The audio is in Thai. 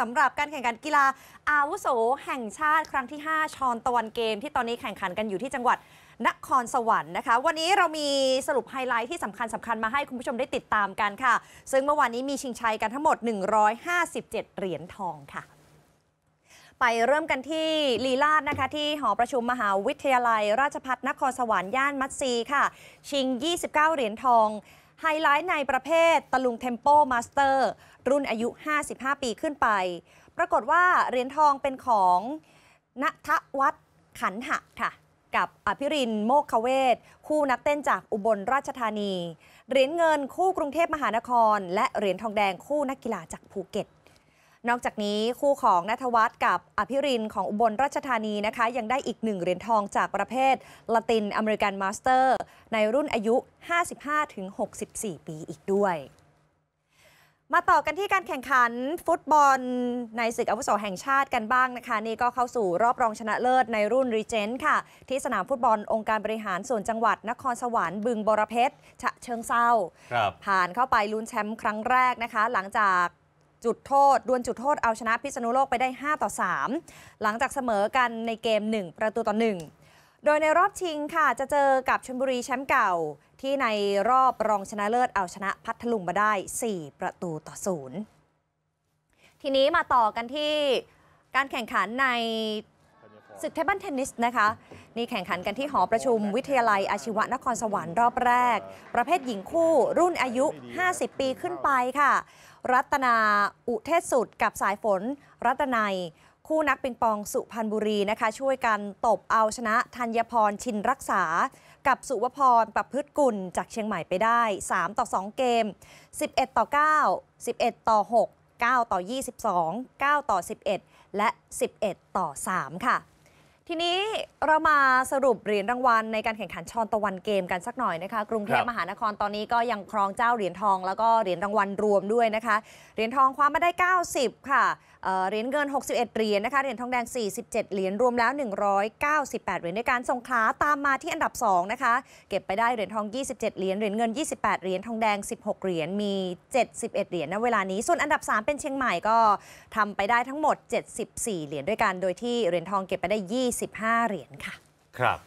สำหรับการแข่งขันกีฬาอาวุโสแห่งชาติครั้งที่ 5ชอนตะวันเกม ที่ตอนนี้แข่งขันกันอยู่ที่จังหวัดนครสวรรค์นะคะ วันนี้เรามีสรุปไฮไลท์ที่สำคัญสำคัญมาให้คุณผู้ชมได้ติดตามกันค่ะ ซึ่งเมื่อวานนี้มีชิงชัยกันทั้งหมด 157 เหรียญทองค่ะ ไปเริ่มกันที่ลีลาดนะคะ ที่หอประชุมมหาวิทยาลัย ราชภัฏนครสวรรค์ย่านมัตซีค่ะ ชิง 29 เหรียญทองไฮไลท์ในประเภทตะลุงเทมโปมาสเตอร์ รุ่นอายุ 55 ปีขึ้นไป ปรากฏว่าเหรียญทองเป็นของณทวัฒขันหะค่ะกับอภิรินโมกขเวศคู่นักเต้นจากอุบลราชธานีเหรียญเงินคู่กรุงเทพมหานครและเหรียญทองแดงคู่นักกีฬาจากภูเก็ตนอกจากนี้คู่ของนัทวัฒน์กับอภิริน ของอุบลราชธานีนะคะยังได้อีกหนึ่งเหรียญทองจากประเภทละตินอเมริกันมาสเตอร์ ในรุ่นอายุ 55-64 ปีอีกด้วย มาต่อกันที่การแข่งขันฟุตบอล ในศึกอาวุโสแห่งชาติกันบ้างนะคะนี่ก็เข้าสู่รอบรองชนะเลิศในรุ่นรีเจนต์ค่ะที่สนามฟุตบอลองค์การบริหารส่วนจังหวัด นครสวรรค์บึงบรเพชรฉะเชิงเซาผ่านเข้าไปลุ้นแชมป์ครั้งแรกนะคะหลังจากจุดโทษดวลจุดโทษเอาชนะพิษณุโลกไปได้ 5 ต่อ 3 หลังจากเสมอกันในเกม 1 ประตูต่อ 1 โดยในรอบชิงค่ะจะเจอกับชลบุรีแชมป์เก่าที่ในรอบรองชนะเลิศเอาชนะพัทลุงมาได้ 4 ประตูต่อ 0 ทีนี้มาต่อกันที่การแข่งขันในศึกเทเบิลเทนนิสนะคะ นี่แข่งขันกันที่หอประชุมวิทยาลัยอาชีวะนครสวรรค์รอบแรก ประเภทหญิงคู่รุ่นอายุ 50 ปีขึ้นไปค่ะ รัตนาอุเทศสุดกับสายฝน รัตนัย คู่นักปิงปองสุพรรณบุรีนะคะ ช่วยกันตบเอาชนะธัญพรชินรักษากับสุวพรประพฤติกุลจากเชียงใหม่ไปได้ 3 ต่อ 2 เกม 11ต่อ9 11 ต่อ 6 9 ต่อ 22 9 ต่อ 11 และ 11 ต่อ 3 ค่ะทีนี้เรามาสรุปเหรียญรางวัลในการแข่งขันชอนตะวันเกมกันสักหน่อยนะคะกรุงเทพมหานครตอนนี้ก็ยังครองเจ้าเหรียญทองแล้วก็เหรียญรางวัลรวมด้วยนะคะเหรียญทองคว้ามาได้90ค่ะเหรียญเงิน 61เหรียญนะคะเหรียญทองแดง 47เหรียญรวมแล้ว 198เหรียญด้วยการส่งขลาตามมาที่อันดับ2นะคะเก็บไปได้เหรียญทอง 27เหรียญเหรียญเงิน 28เหรียญทองแดง 16เหรียญมี71เหรียญณเวลานี้ส่วนอันดับ 3 เป็นเชียงใหม่ก็ทำไปได้ทั้งหมด 74เหรียญด้วยกันโดยที่เหรียญทองเก็บไปได้ 20 2 5เหรียญค่ะ ครับ